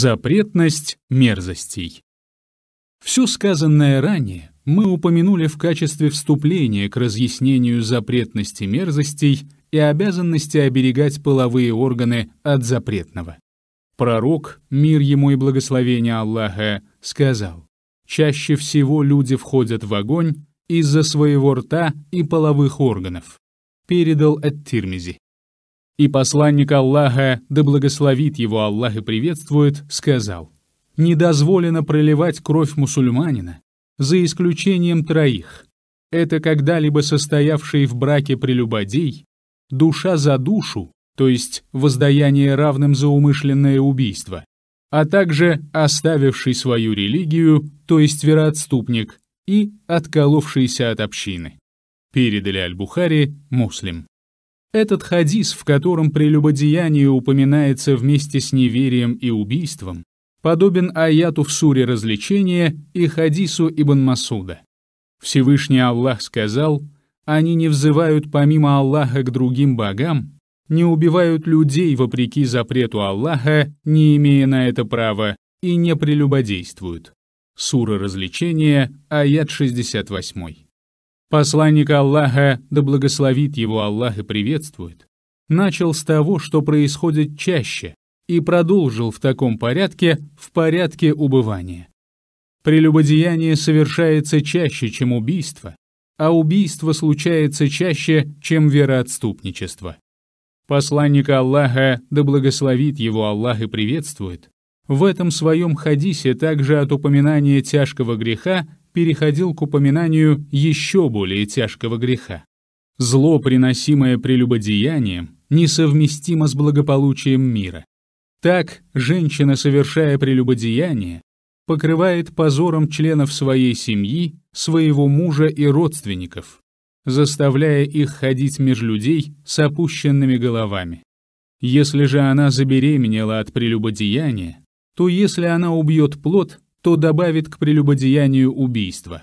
Запретность мерзостей. Все сказанное ранее мы упомянули в качестве вступления к разъяснению запретности мерзостей и обязанности оберегать половые органы от запретного. Пророк, мир ему и благословение Аллаха, сказал, «Чаще всего люди входят в огонь из-за своего рта и половых органов», передал от Тирмизи. И посланник Аллаха, да благословит его Аллах и приветствует, сказал, «Не дозволено проливать кровь мусульманина, за исключением троих. Это когда-либо состоявшие в браке прелюбодей, душа за душу, то есть воздаяние равным за умышленное убийство, а также оставивший свою религию, то есть вероотступник, и отколовшийся от общины. Передали Аль-Бухари муслим. Этот хадис, в котором прелюбодеяние упоминается вместе с неверием и убийством, подобен аяту в суре развлечения и хадису Ибн Масуда. Всевышний Аллах сказал, «Они не взывают помимо Аллаха к другим богам, не убивают людей вопреки запрету Аллаха, не имея на это права, и не прелюбодействуют». Сура развлечения, аят 68. Посланник Аллаха, да благословит его Аллах и приветствует, начал с того, что происходит чаще, и продолжил в таком порядке, в порядке убывания. Прелюбодеяние совершается чаще, чем убийство, а убийство случается чаще, чем вероотступничество. Посланник Аллаха, да благословит его Аллах и приветствует, в этом своем хадисе также от упоминания тяжкого греха переходил к упоминанию еще более тяжкого греха. Зло, приносимое прелюбодеянием, несовместимо с благополучием мира. Так, женщина, совершая прелюбодеяние, покрывает позором членов своей семьи, своего мужа и родственников, заставляя их ходить между людей с опущенными головами. Если же она забеременела от прелюбодеяния, то если она убьет плод, что добавит к прелюбодеянию убийства.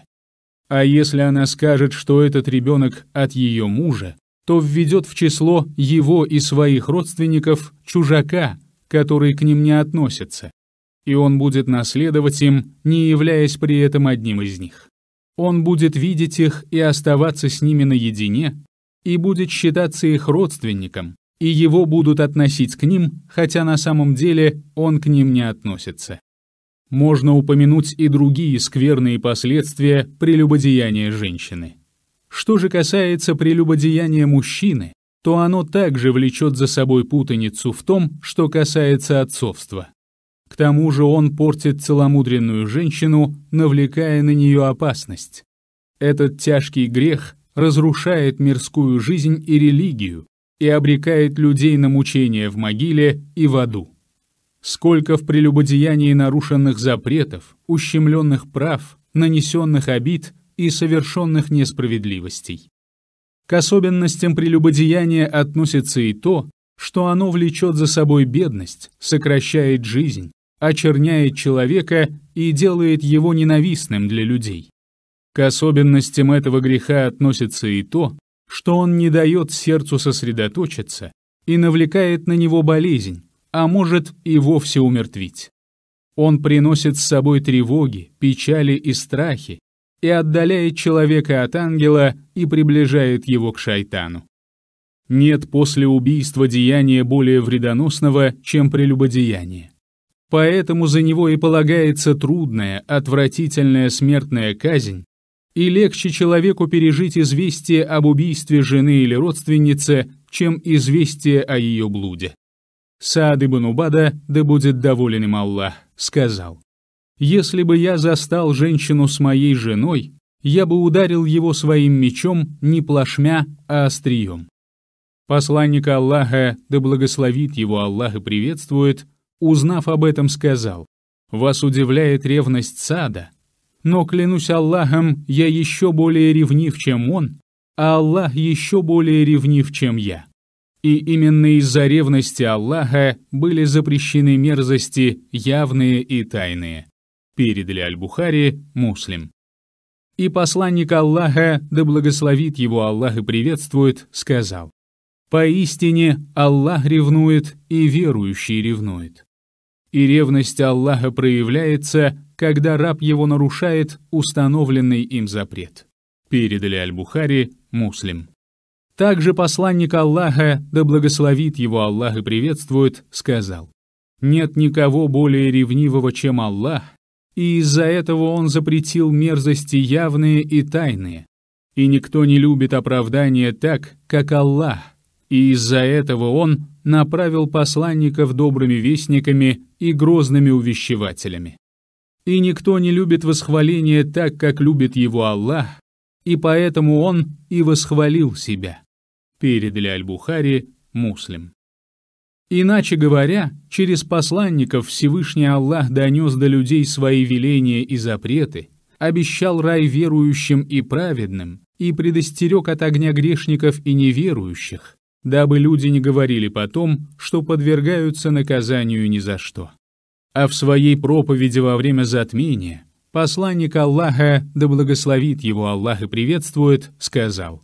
А если она скажет, что этот ребенок от ее мужа, то введет в число его и своих родственников чужака, который к ним не относится, и он будет наследовать им, не являясь при этом одним из них. Он будет видеть их и оставаться с ними наедине, и будет считаться их родственником, и его будут относить к ним, хотя на самом деле он к ним не относится. Можно упомянуть и другие скверные последствия прелюбодеяния женщины. Что же касается прелюбодеяния мужчины, то оно также влечет за собой путаницу в том, что касается отцовства. К тому же он портит целомудренную женщину, навлекая на нее опасность. Этот тяжкий грех разрушает мирскую жизнь и религию и обрекает людей на мучения в могиле и в аду. Сколько в прелюбодеянии нарушенных запретов, ущемленных прав, нанесенных обид и совершенных несправедливостей. К особенностям прелюбодеяния относится и то, что оно влечет за собой бедность, сокращает жизнь, очерняет человека и делает его ненавистным для людей. К особенностям этого греха относится и то, что он не дает сердцу сосредоточиться и навлекает на него болезнь, а может и вовсе умертвить. Он приносит с собой тревоги, печали и страхи и отдаляет человека от ангела и приближает его к шайтану. Нет после убийства деяния более вредоносного, чем прелюбодеяние. Поэтому за него и полагается трудная, отвратительная смертная казнь, и легче человеку пережить известие об убийстве жены или родственницы, чем известие о ее блуде. Саад ибн Убада, да будет доволен им Аллах, сказал, «Если бы я застал женщину с моей женой, я бы ударил его своим мечом не плашмя, а острием». Посланник Аллаха, да благословит его Аллах и приветствует, узнав об этом, сказал, «Вас удивляет ревность Сада, но, клянусь Аллахом, я еще более ревнив, чем он, а Аллах еще более ревнив, чем я» и именно из-за ревности Аллаха были запрещены мерзости явные и тайные. Передали Аль-Бухари, муслим. И посланник Аллаха, да благословит его Аллах и приветствует, сказал, «Поистине Аллах ревнует, и верующий ревнует». И ревность Аллаха проявляется, когда раб его нарушает установленный им запрет. Передали Аль-Бухари, муслим. Также посланник Аллаха, да благословит его Аллах и приветствует, сказал, «Нет никого более ревнивого, чем Аллах, и из-за этого он запретил мерзости явные и тайные. И никто не любит оправдания так, как Аллах, и из-за этого он направил посланников добрыми вестниками и грозными увещевателями. И никто не любит восхваление так, как любит его Аллах, и поэтому он и восхвалил себя» передали Аль-Бухари, Муслим. Иначе говоря, через посланников Всевышний Аллах донес до людей свои веления и запреты, обещал рай верующим и праведным и предостерег от огня грешников и неверующих, дабы люди не говорили потом, что подвергаются наказанию ни за что. А в своей проповеди во время затмения посланник Аллаха, да благословит его Аллах и приветствует, сказал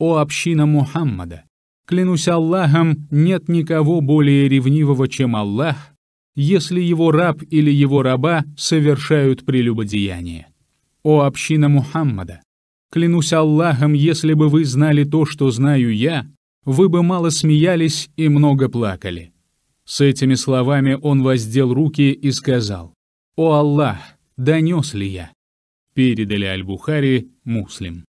«О община Мухаммада! Клянусь Аллахом, нет никого более ревнивого, чем Аллах, если его раб или его раба совершают прелюбодеяние. О община Мухаммада! Клянусь Аллахом, если бы вы знали то, что знаю я, вы бы мало смеялись и много плакали». С этими словами он воздел руки и сказал, «О Аллах, донес ли я?» Передали Аль-Бухари муслим.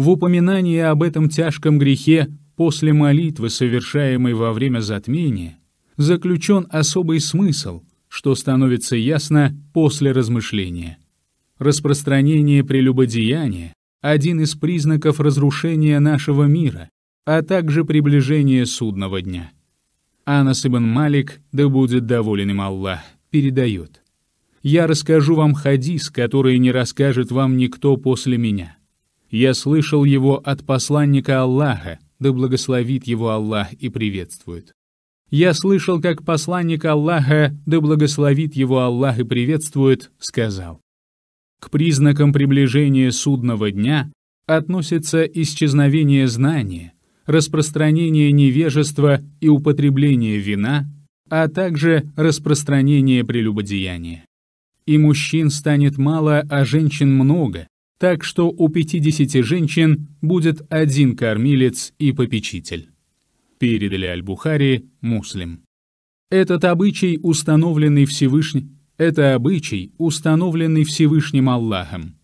В упоминании об этом тяжком грехе после молитвы, совершаемой во время затмения, заключен особый смысл, что становится ясно после размышления. Распространение прелюбодеяния – один из признаков разрушения нашего мира, а также приближение судного дня. Анас ибн Малик, да будет доволен им Аллах, передает. «Я расскажу вам хадис, который не расскажет вам никто после меня». Я слышал его от посланника Аллаха, да благословит его Аллах и приветствует. Я слышал, как посланник Аллаха, да благословит его Аллах и приветствует, сказал. К признакам приближения судного дня относится исчезновение знания, распространение невежества и употребление вина, а также распространение прелюбодеяния. И мужчин станет мало, а женщин много, так что у 50 женщин будет один кормилец и попечитель. Передали Аль-Бухари муслим. Этот обычай, установленный Всевышним, это обычай, установленный Всевышним Аллахом.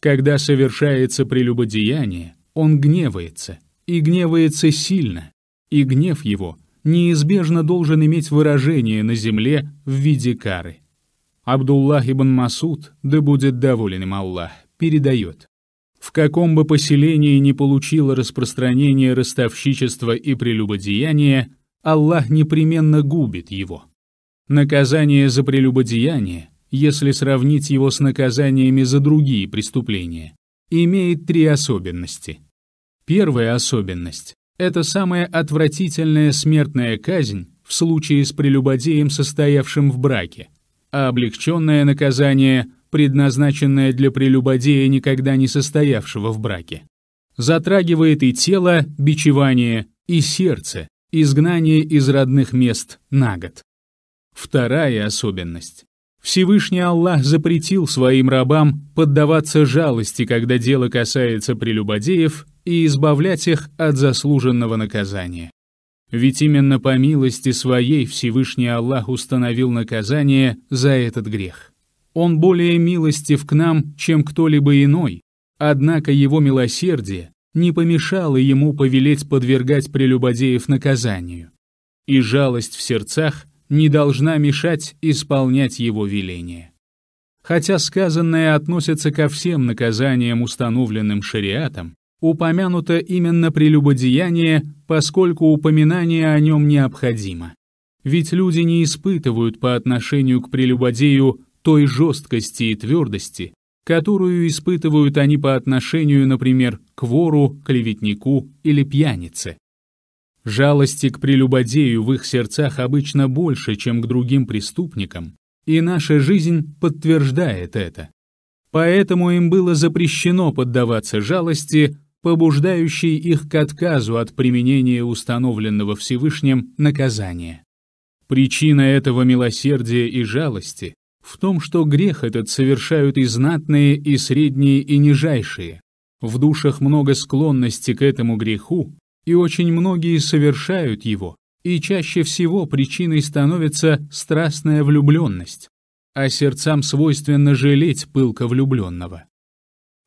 Когда совершается прелюбодеяние, он гневается, и гневается сильно, и гнев его неизбежно должен иметь выражение на земле в виде кары. Абдуллах ибн Масуд, да будет доволен им Аллах, передает. В каком бы поселении не получило распространение ростовщичества и прелюбодеяния, Аллах непременно губит его. Наказание за прелюбодеяние, если сравнить его с наказаниями за другие преступления, имеет три особенности. Первая особенность – это самая отвратительная смертная казнь в случае с прелюбодеем, состоявшим в браке, а облегченное наказание – предназначенная для прелюбодея, никогда не состоявшего в браке. Затрагивает и тело, бичевание, и сердце, изгнание из родных мест на год. Вторая особенность. Всевышний Аллах запретил своим рабам поддаваться жалости, когда дело касается прелюбодеев, и избавлять их от заслуженного наказания. Ведь именно по милости своей Всевышний Аллах установил наказание за этот грех. Он более милостив к нам, чем кто-либо иной, однако его милосердие не помешало ему повелеть подвергать прелюбодеев наказанию. И жалость в сердцах не должна мешать исполнять его веление. Хотя сказанное относится ко всем наказаниям, установленным шариатом, упомянуто именно прелюбодеяние, поскольку упоминание о нем необходимо. Ведь люди не испытывают по отношению к прелюбодею той жесткости и твердости, которую испытывают они по отношению, например, к вору, клеветнику или пьянице. Жалости к прелюбодею в их сердцах обычно больше, чем к другим преступникам, и наша жизнь подтверждает это. Поэтому им было запрещено поддаваться жалости, побуждающей их к отказу от применения установленного Всевышним наказания. Причина этого милосердия и жалости в том, что грех этот совершают и знатные, и средние, и нижайшие. В душах много склонности к этому греху, и очень многие совершают его, и чаще всего причиной становится страстная влюбленность, а сердцам свойственно жалеть пылко влюбленного.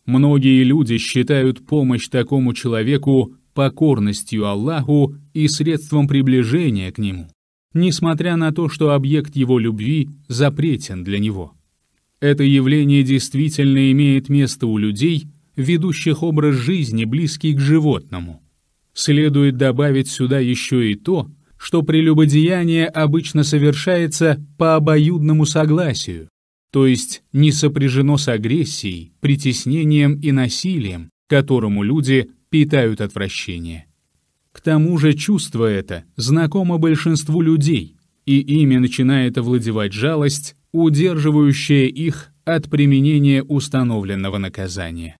Многие люди считают помощь такому человеку покорностью Аллаху и средством приближения к нему несмотря на то, что объект его любви запретен для него. Это явление действительно имеет место у людей, ведущих образ жизни, близкий к животному. Следует добавить сюда еще и то, что прелюбодеяние обычно совершается по обоюдному согласию, то есть не сопряжено с агрессией, притеснением и насилием, которому люди питают отвращение. К тому же чувство это знакомо большинству людей, и ими начинает овладевать жалость, удерживающая их от применения установленного наказания.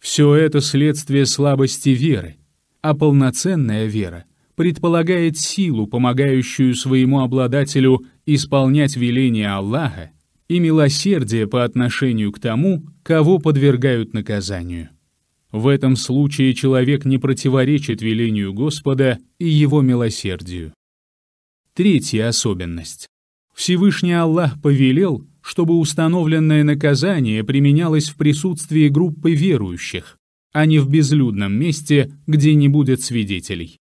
Все это следствие слабости веры, а полноценная вера предполагает силу, помогающую своему обладателю исполнять веления Аллаха и милосердие по отношению к тому, кого подвергают наказанию. В этом случае человек не противоречит велению Господа и его милосердию. Третья особенность. Всевышний Аллах повелел, чтобы установленное наказание применялось в присутствии группы верующих, а не в безлюдном месте, где не будет свидетелей.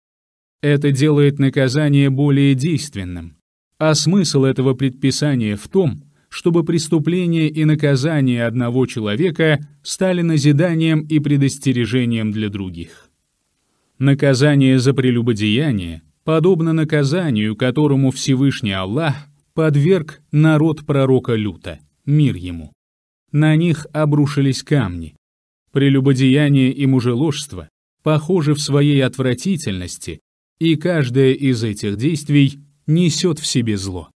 Это делает наказание более действенным. А смысл этого предписания в том, чтобы преступление и наказание одного человека стали назиданием и предостережением для других. Наказание за прелюбодеяние подобно наказанию, которому Всевышний Аллах подверг народ пророка Люта, мир ему. На них обрушились камни. Прелюбодеяние и мужеложство похожи в своей отвратительности, и каждое из этих действий несет в себе зло.